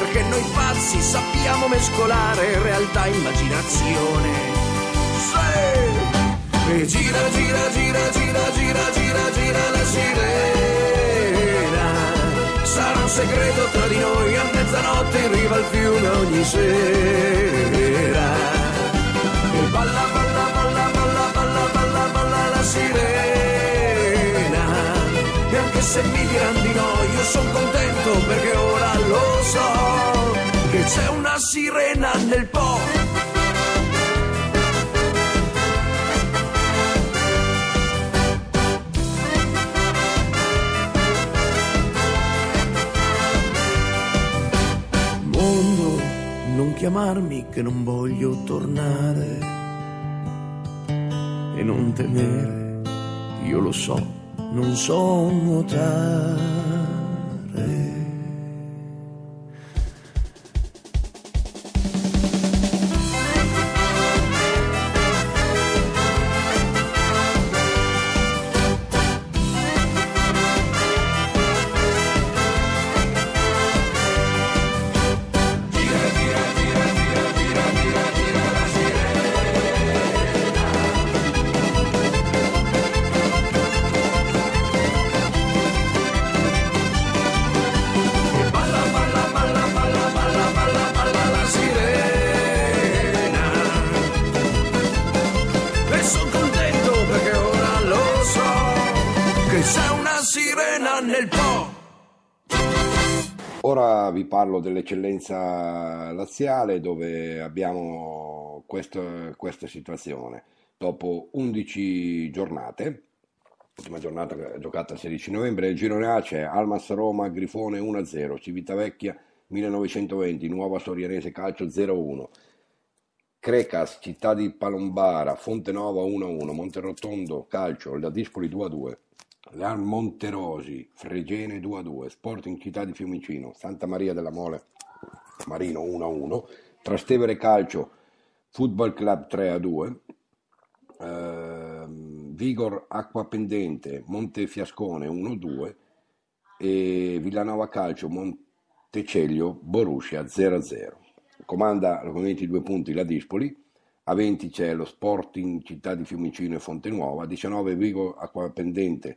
perché noi pazzi sappiamo mescolare realtà e immaginazione. Sì! E gira, gira, gira, gira, gira, gira, gira la sirena. Sarà un segreto tra di noi, a mezzanotte in riva al fiume ogni sera. E balla, balla, balla, balla, balla, balla, balla la sirena. E anche se mi diranno di no, io sono contento c'è una sirena nel po'. Mondo, non chiamarmi che non voglio tornare e non temere, io lo so, non so nuotare. vi parlo dell'eccellenza laziale dove abbiamo questo, questa situazione. Dopo 11 giornate, l'ultima giornata giocata il 16 novembre, il girone A c'è Almas Roma Grifone 1-0, Civitavecchia 1920, Nuova Sorianese Calcio 0-1. Crecas, Città di Palombara, Fontenova 1-1, Monterotondo Calcio, la Dispoli 2-2, Real Monterosi, Fregene 2-2, a Sporting Città di Fiumicino, Santa Maria della Mole, Marino 1-1, a Trastevere Calcio, Football Club 3-2, a eh, Vigor Acqua Pendente, Montefiascone 1-2 a e Villanova Calcio, Montecelio, Borussia 0-0. a Comanda con 22 punti la Dispoli, a 20 c'è lo Sporting Città di Fiumicino e Fontenuova, a 19 Vigor Acqua Pendente,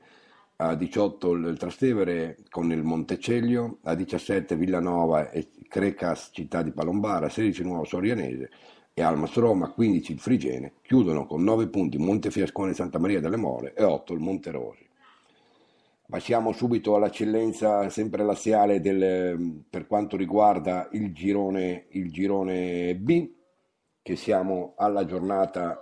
a 18 il Trastevere con il Montecelio, a 17 Villanova e Crecas città di Palombara, a 16 Nuovo Sorianese e Almas a 15 il Frigene, chiudono con 9 punti Montefiascone e Santa Maria delle Mole e 8 il Monterosi. Passiamo subito all'eccellenza sempre laziale del, per quanto riguarda il girone, il girone B, che siamo alla giornata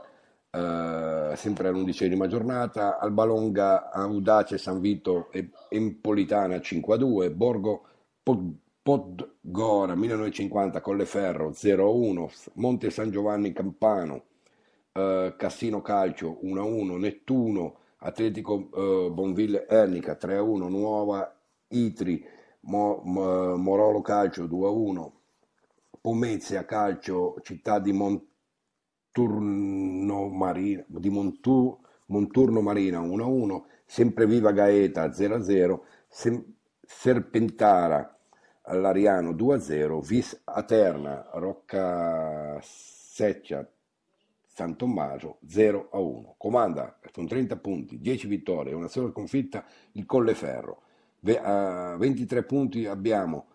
eh, sempre all'undicesima giornata, Albalonga, Audace, San Vito e Empolitana 5 a 2, Borgo Pod, Podgora 1950, Colleferro 0 a 1, Monte San Giovanni Campano, eh, Cassino Calcio 1 a 1, Nettuno, Atletico eh, Bonville Ernica 3 a 1, Nuova Itri, Mo, Mo, Morolo Calcio 2 a 1, Pomezia Calcio Città di Monte Monturno Marina, di Montu, Monturno Marina 1-1, sempre Viva Gaeta 0-0, Sem, Serpentara all'Ariano 2-0, Vis Aterna Rocca Seccia San Tommaso 0 1. Comanda con 30 punti, 10 vittorie, una sola sconfitta il Colleferro. Ve, 23 punti abbiamo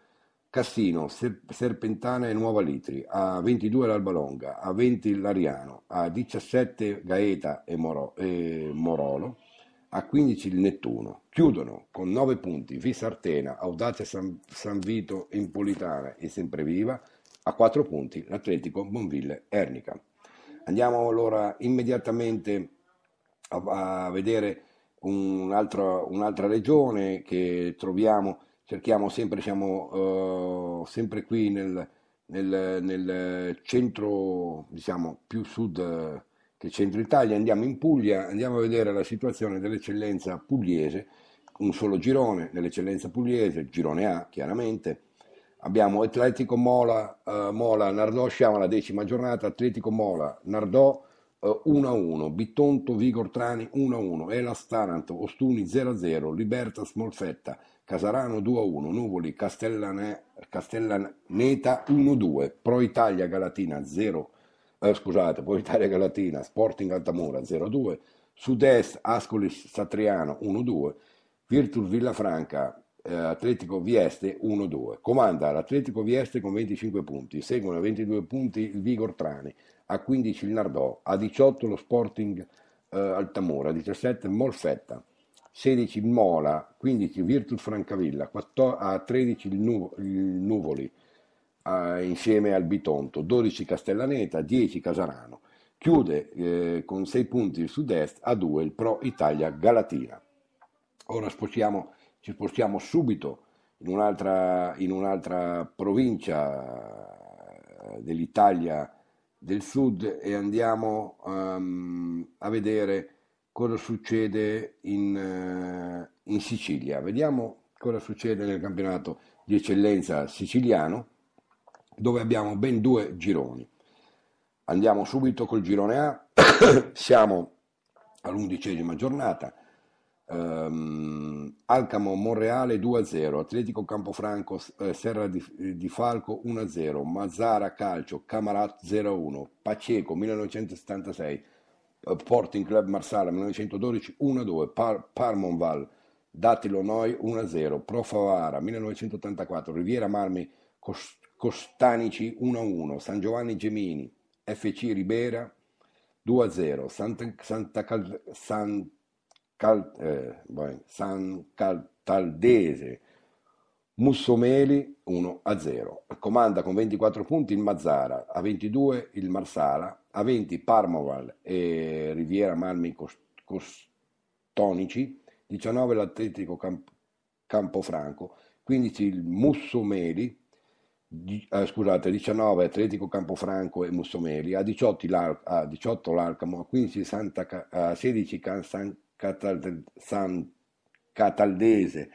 Cassino, Serpentana e Nuova Litri, a 22 l'Alba Longa, a 20 l'Ariano, a 17 Gaeta e, Moro, e Morolo, a 15 il Nettuno. Chiudono con 9 punti Visartena, Audace San, San Vito, Impolitana e Sempreviva, a 4 punti l'Atletico Bonville Ernica. Andiamo allora immediatamente a, a vedere un altro, un'altra regione che troviamo cerchiamo sempre, siamo uh, sempre qui nel, nel, nel, centro, diciamo più sud eh, che centro Italia, andiamo in Puglia, andiamo a vedere la situazione dell'eccellenza pugliese, un solo girone dell'eccellenza pugliese, girone A chiaramente. Abbiamo Atletico Mola, uh, Mola Nardò, siamo alla decima giornata, Atletico Mola, Nardò 1-1, Bitonto, Vigor Trani 1-1, Elas Taranto, Ostuni 0-0, Libertas Molfetta Casarano 2-1, Nuvoli Castellaneta 1-2, Pro Italia Galatina 0, eh, scusate, Pro Italia Galatina, Sporting Altamura 0-2, Sud-Est Ascoli Satriano 1-2, Virtus Villafranca eh, Atletico Vieste 1-2. Comanda l'Atletico Vieste con 25 punti, seguono a 22 punti il Vigor Trani, a 15 il Nardò, a 18 lo Sporting eh, Altamura, a 17 Molfetta. 16 il Mola, 15 Virtus Francavilla, 14, 13 il, nu, il Nuvoli a, insieme al Bitonto, 12 Castellaneta, 10 Casarano. Chiude eh, con 6 punti il sud-est, a 2 il Pro Italia Galatina. Ora spostiamo, ci spostiamo subito in un'altra, in un'altra provincia eh, dell'Italia del sud e andiamo um, a vedere cosa succede in, eh, in Sicilia. Vediamo cosa succede nel campionato di eccellenza siciliano, dove abbiamo ben due gironi. Andiamo subito col girone A, siamo all'undicesima giornata. Um, Alcamo Monreale 2-0, Atletico Campofranco eh, Serra di, di, Falco 1-0, Mazzara Calcio Camarat 0-1, Paceco 1976 eh, Sporting Club Marsala 1912 1-2, Par- Parmonval Datilo Noi 1-0, Pro Favara 1984, Riviera Marmi Costanici 1-1, San Giovanni Gemini, FC Ribera 2-0, Santa, Santa, Cal- San, Cal- eh, San Caltaldese Mussomeli 1 a 0. Comanda con 24 punti il Mazzara, a 22 il Marsala, a 20 Parmoval e Riviera Malmi Costonici, 19 l'Atletico Camp- Campofranco, 15 il Mussomeli, di, eh, scusate, 19 Atletico Campofranco e Mussomeli, a 18, l'Ar- a 18 l'Arcamo, a 15 Santa Ca- a 16 Can- San, Catal- San Cataldese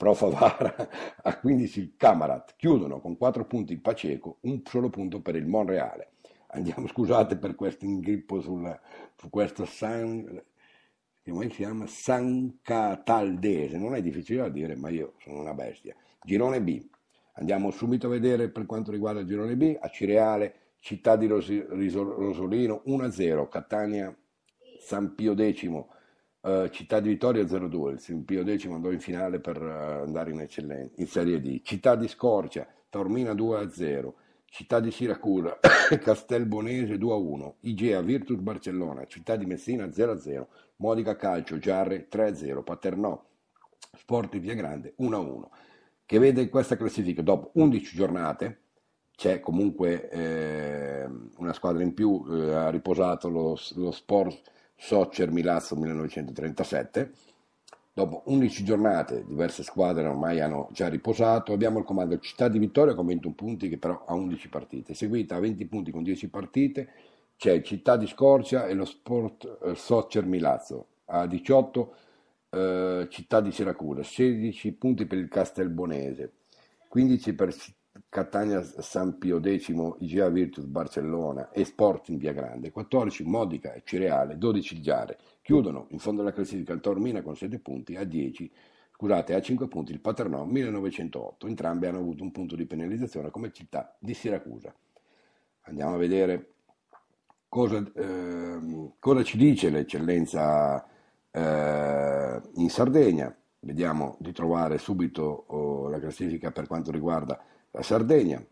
Pro Favara a 15 il Camarat, chiudono con 4 punti il Paceco, un solo punto per il Monreale. Andiamo, scusate per questo ingrippo sul, su questo San, che si chiama San Cataldese, non è difficile da dire, ma io sono una bestia. Girone B, andiamo subito a vedere per quanto riguarda il girone B, a Cireale, Città di Rosolino 1-0, Catania, San Pio X Uh, Città di Vittoria 0-2, il Pio X andò in finale per uh, andare in, eccellenza, in Serie D. Città di Scorcia, Taormina 2-0, Città di Siracusa, Castelbonese 2-1, Igea Virtus Barcellona, Città di Messina 0-0, Modica Calcio, Giarre 3-0, Paternò, Sport Via Grande 1-1, che vede questa classifica dopo 11 giornate, c'è comunque eh, una squadra in più, eh, ha riposato lo, lo Sport Soccer Milazzo 1937. Dopo 11 giornate, diverse squadre ormai hanno già riposato, abbiamo il comando Città di Vittoria con 21 punti che però ha 11 partite, seguita a 20 punti con 10 partite c'è Città di Scorcia e lo Sport eh, Soccer Milazzo, a 18 eh, Città di Siracusa, 16 punti per il Castelbonese, 15 per Città. Catania San Pio X, Igea Virtus Barcellona e Sporting Via Grande, 14 Modica e Cireale, 12 Giare. Chiudono in fondo alla classifica il Tormina con 7 punti a 10 scusate, a 5 punti il Paternò 1908, entrambi hanno avuto un punto di penalizzazione come città di Siracusa. Andiamo a vedere cosa, eh, cosa ci dice l'eccellenza eh, in Sardegna. Vediamo di trovare subito oh, la classifica per quanto riguarda la Sardegna.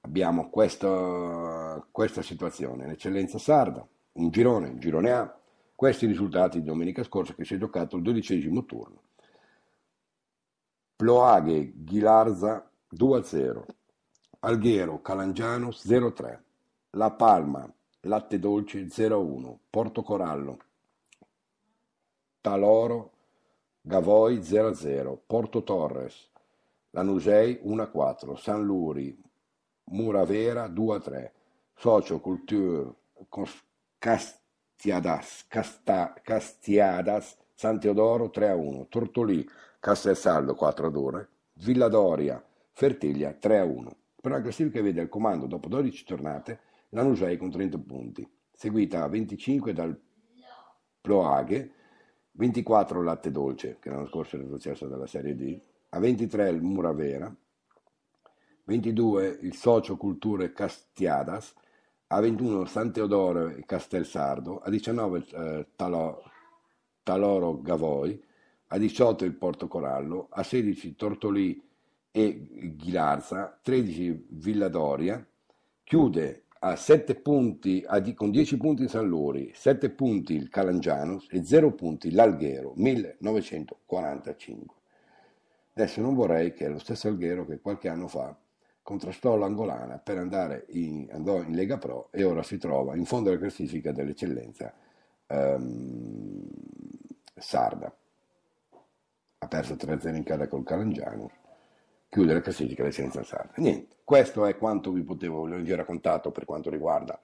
Abbiamo questa, questa situazione, l'eccellenza sarda, un girone, un girone A, questi risultati di domenica scorsa che si è giocato il dodicesimo turno. Ploaghe, Ghilarza 2-0, Alghero, Calangiano 0-3, La Palma, Latte Dolce 0-1, Portocorallo, Taloro, Gavoi 0-0, Porto Torres, Lanusei 1 a 4, San Luri, Muravera 2 a 3, Socio Culture Castiadas, Casta, Castiadas, San Teodoro 3 a 1, Tortolì, Castelsaldo 4 a 2, Villadoria, Fertiglia 3 a 1. Per la classifica vede al comando dopo 12 tornate Lanusei con 30 punti, seguita a 25 dal Ploaghe, 24 Latte Dolce, che l'anno scorso era successo dalla Serie D, a 23 il Muravera, 22 il Socio Culture Castiadas, a 21 San Teodoro e Castelsardo, a 19 eh, Talò, Taloro Gavoi, a 18 il Porto Corallo, a 16 Tortolì e Ghilarza, 13 Villadoria, chiude a 7 punti, a, con 10 punti San Luri, 7 punti il Calangianus e 0 punti l'Alghero, 1945. Adesso non vorrei che lo stesso Alghero che qualche anno fa contrastò l'Angolana per andare in, andò in Lega Pro e ora si trova in fondo alla classifica dell'eccellenza ehm, sarda. Ha perso 3-0 in casa col Calangiano, chiude la classifica dell'eccellenza sarda. Niente, questo è quanto vi potevo, vi ho raccontato per quanto riguarda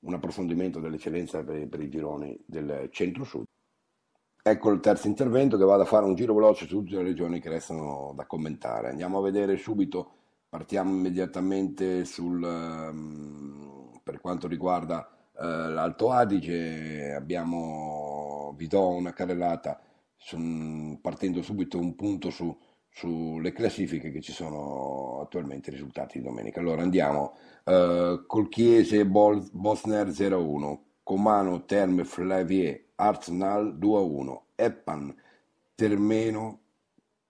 un approfondimento dell'eccellenza per, per i gironi del centro-sud. Ecco il terzo intervento che vado a fare un giro veloce su tutte le regioni che restano da commentare. Andiamo a vedere subito, partiamo immediatamente sul, um, per quanto riguarda uh, l'Alto Adige, abbiamo, vi do una carrellata su, partendo subito un punto su, sulle classifiche che ci sono attualmente i risultati di domenica. Allora andiamo, uh, Chiese Bol- Bosner 01, Comano Terme Flavier Arsenal 2-1, Eppan Termeno,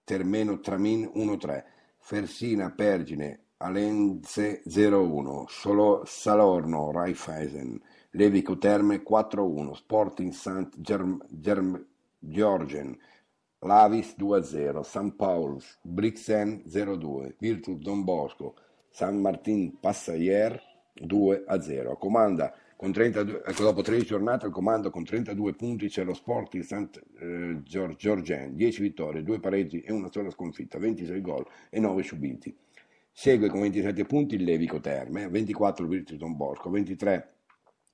Termeno Tramin 1-3, Fersina Pergine Alenze 0-1, Solo, Salorno Raiffeisen, Levico Terme 4-1, Sporting Sant Germ, Lavis 2-0, San Paulus, Brixen 0-2, Virtus Don Bosco, San Martin Passaier 2-0. Comanda ecco, dopo 13 giornate al comando con 32 punti c'è lo Sporting Sant eh, Giorgen, 10 vittorie, 2 pareggi e una sola sconfitta, 26 gol e 9 subiti. Segue con 27 punti il Levico Terme, 24 il Virtus Don Bosco, 23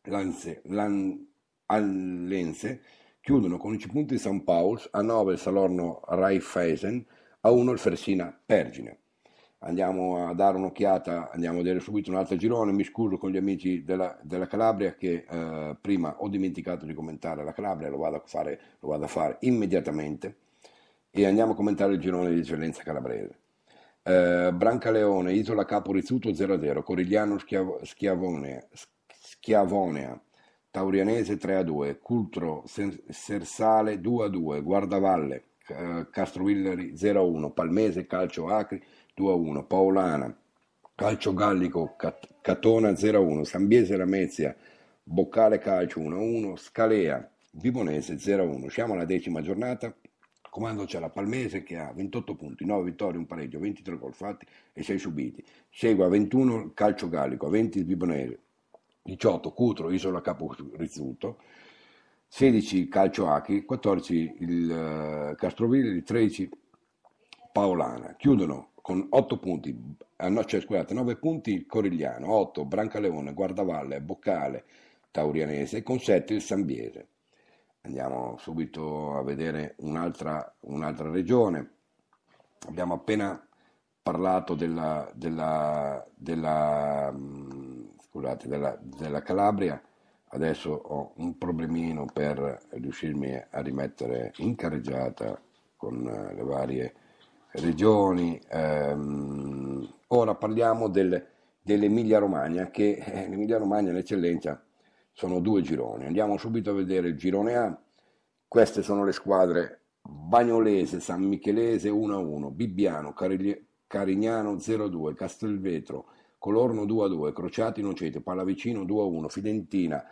Lanze, Lan, Allense, chiudono con 11 punti il St. Pauls, a 9 il Salorno Raiffeisen, a 1 il Fersina Pergine andiamo a dare un'occhiata, andiamo a vedere subito un altro girone, mi scuso con gli amici della, della Calabria che eh, prima ho dimenticato di commentare la Calabria, lo vado, a fare, lo vado a fare immediatamente e andiamo a commentare il girone di eccellenza calabrese. Eh, Brancaleone, Isola Capo Rizzuto 0-0, Corigliano Schiavo, Schiavone, Schiavonea, Taurianese 3-2, Cultro Sersale 2-2, Guardavalle eh, Castro Villari 0-1, Palmese Calcio Acri 2-1, Paolana Calcio Gallico Cat- Catona 0-1, Sambiese Lamezia Boccale Calcio 1-1, Scalea Vibonese 0-1. Siamo alla decima giornata. Comando c'è la Palmese che ha 28 punti, 9 vittorie, un pareggio, 23 gol fatti e 6 subiti. Segue a 21 Calcio Gallico, a 20 Vibonese, 18 Cutro, Isola Capo Rizzuto, 16 il Calcio Achi, 14 il Castroville, 13 Paolana. Chiudono con 8 punti, ah, no, cioè, scusate, 9 punti il Corigliano, 8 Brancaleone, Guardavalle, Boccale, Taurianese e con 7 il Sambiese. Andiamo subito a vedere un'altra, un'altra regione. Abbiamo appena parlato della, della, della, mm, scusate, della Calabria adesso ho un problemino per riuscirmi a rimettere in carreggiata con eh, le varie regioni. Ehm, ora parliamo del, dell'Emilia Romagna, che eh, l'Emilia Romagna e l'eccellenza sono due gironi. Andiamo subito a vedere il girone A. Queste sono le squadre Bagnolese, San Michelese 1-1, Bibbiano, Carigliano 0-2, Castelvetro Colorno 2 a 2, Crociati Nocete, Pallavicino 2 a 1, Fidentina,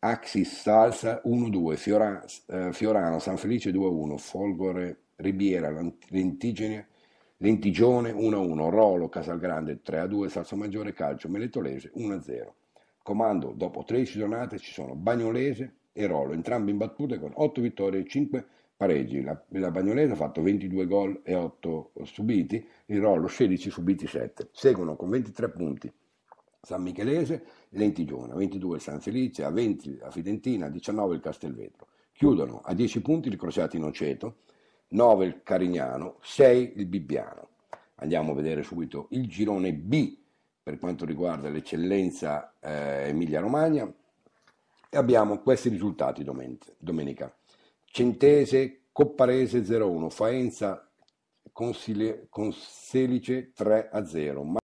Axis Salsa 1 a 2, Fiora, eh, Fiorano, San Felice 2 a 1, Folgore Ribiera, Lentigene, Lentigione 1 a 1, Rolo, Casalgrande 3 a 2, Salsomaggiore Calcio, Meletolese 1 a 0. Comando, dopo 13 giornate ci sono Bagnolese e Rolo, entrambi battute con 8 vittorie e 5 vittorie pareggi. La, la Bagnolese ha fatto 22 gol e 8 subiti, il Rollo 16 subiti 7. Seguono con 23 punti San Michelese, Lentigiona, 22 San Felice, a 20 la Fidentina, 19 il Castelvetro. Chiudono a 10 punti il Crociati Noceto, 9 il Carignano, 6 il Bibbiano. Andiamo a vedere subito il girone B per quanto riguarda l'eccellenza eh, Emilia-Romagna. E abbiamo questi risultati domen- domenica. Centese, Copparese 0-1, Faenza, Conselice 3-0.